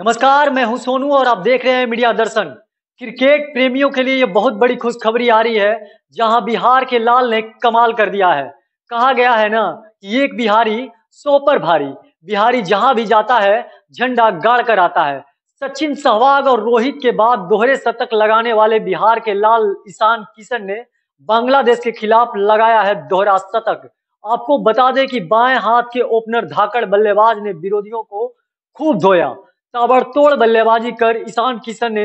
नमस्कार मैं हूं सोनू और आप देख रहे हैं मीडिया दर्शन क्रिकेट प्रेमियों के लिए ये बहुत बड़ी खुशखबरी आ रही है जहां बिहार के लाल ने कमाल कर दिया है कहा गया है ना कि एक बिहारी सौ पर भारी बिहारी जहां भी जाता है झंडा गाड़ कर आता है सचिन सहवाग और रोहित के बाद दोहरे शतक लगाने वाले बिहार के लाल ईशान किशन ने बांग्लादेश के खिलाफ लगाया है दोहरा शतक आपको बता दें कि बाएं हाथ के ओपनर धाकड़ बल्लेबाज ने विरोधियों को खूब धोया ताबड़तोड़ बल्लेबाजी कर ईशान किशन ने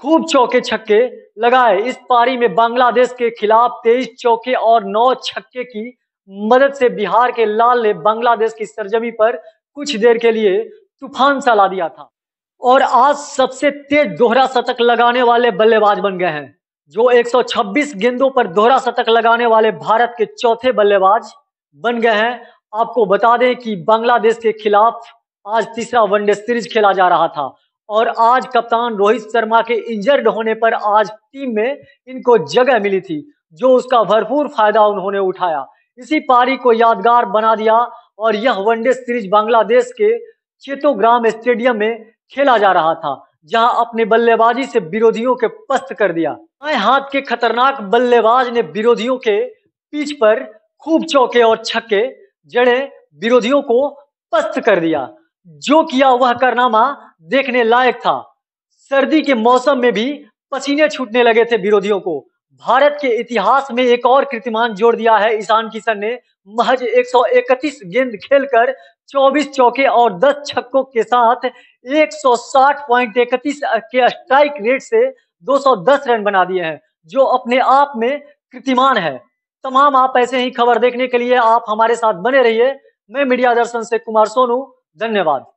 खूब चौके छक्के लगाए इस पारी में बांग्लादेश के खिलाफ तेईस चौके और नौ छक्के की मदद से बिहार के लाल ने बांग्लादेश की सरजमी पर कुछ देर के लिए तूफान सा ला दिया था और आज सबसे तेज दोहरा शतक लगाने वाले बल्लेबाज बन गए हैं जो 126 गेंदों पर दोहरा शतक लगाने वाले भारत के चौथे बल्लेबाज बन गए हैं आपको बता दें कि बांग्लादेश के खिलाफ आज तीसरा वनडे सीरीज खेला जा रहा था और आज कप्तान रोहित शर्मा के इंजर्ड होने पर आज टीम में इनको जगह मिली थी जो उसका भरपूर फायदा उन्होंने उठाया इसी पारी को यादगार बना दिया और यह वनडे सीरीज बांग्लादेश के चेतोग्राम स्टेडियम में खेला जा रहा था जहां अपने बल्लेबाजी से विरोधियों के पस्त कर दिया आए हाथ के खतरनाक बल्लेबाज ने विरोधियों के पीछ पर खूब चौके और छक्के जड़े विरोधियों को पस्त कर दिया जो किया वह करनामा देखने लायक था सर्दी के मौसम में भी पसीने छूटने लगे थे विरोधियों को भारत के इतिहास में एक और कीर्तिमान जोड़ दिया है ईशान किशन ने महज 131 गेंद खेलकर 24 चौके और 10 छक्कों के साथ 160.31 के स्ट्राइक रेट से 210 रन बना दिए हैं जो अपने आप में कीर्तिमान है तमाम आप ऐसे ही खबर देखने के लिए आप हमारे साथ बने रहिए मैं मीडिया दर्शन से कुमार सोनू धन्यवाद